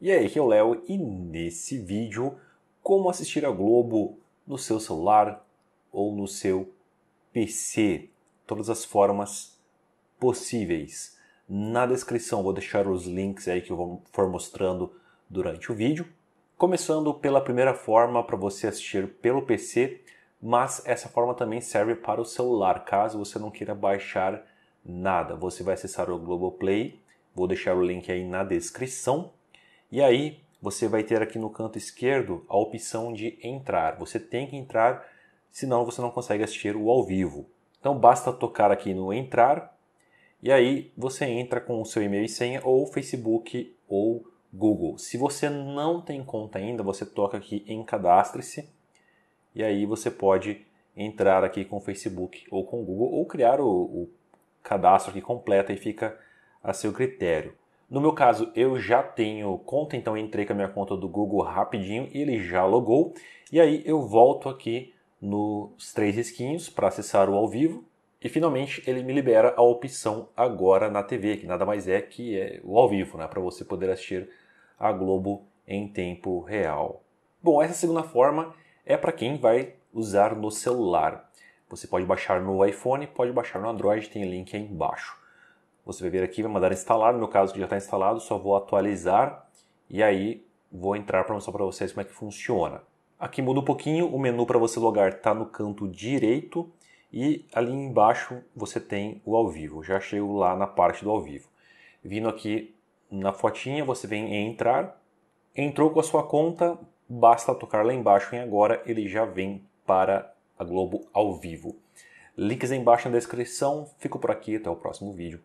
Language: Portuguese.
E aí, aqui é o Léo e nesse vídeo, como assistir a Globo no seu celular ou no seu PC. Todas as formas possíveis. Na descrição vou deixar os links aí que eu vou for mostrando durante o vídeo. Começando pela primeira forma para você assistir pelo PC, mas essa forma também serve para o celular, caso você não queira baixar nada. Você vai acessar o Globoplay, vou deixar o link aí na descrição e aí você vai ter aqui no canto esquerdo a opção de entrar. Você tem que entrar, senão você não consegue assistir o ao vivo. Então basta tocar aqui no entrar e aí você entra com o seu e-mail e senha ou Facebook ou Google. Se você não tem conta ainda, você toca aqui em cadastre-se e aí você pode entrar aqui com o Facebook ou com o Google ou criar o, o cadastro aqui completo e fica a seu critério. No meu caso, eu já tenho conta, então entrei com a minha conta do Google rapidinho e ele já logou. E aí eu volto aqui nos três risquinhos para acessar o ao vivo. E finalmente ele me libera a opção agora na TV, que nada mais é que é o ao vivo, né? para você poder assistir a Globo em tempo real. Bom, essa segunda forma é para quem vai usar no celular. Você pode baixar no iPhone, pode baixar no Android, tem link aí embaixo. Você vai vir aqui, vai mandar instalar, no meu caso que já está instalado, só vou atualizar e aí vou entrar para mostrar para vocês como é que funciona. Aqui muda um pouquinho, o menu para você logar está no canto direito e ali embaixo você tem o ao vivo. Já chego lá na parte do ao vivo. Vindo aqui na fotinha, você vem em entrar. Entrou com a sua conta, basta tocar lá embaixo em agora, ele já vem para a Globo ao vivo. Links aí embaixo na descrição. Fico por aqui, até o próximo vídeo.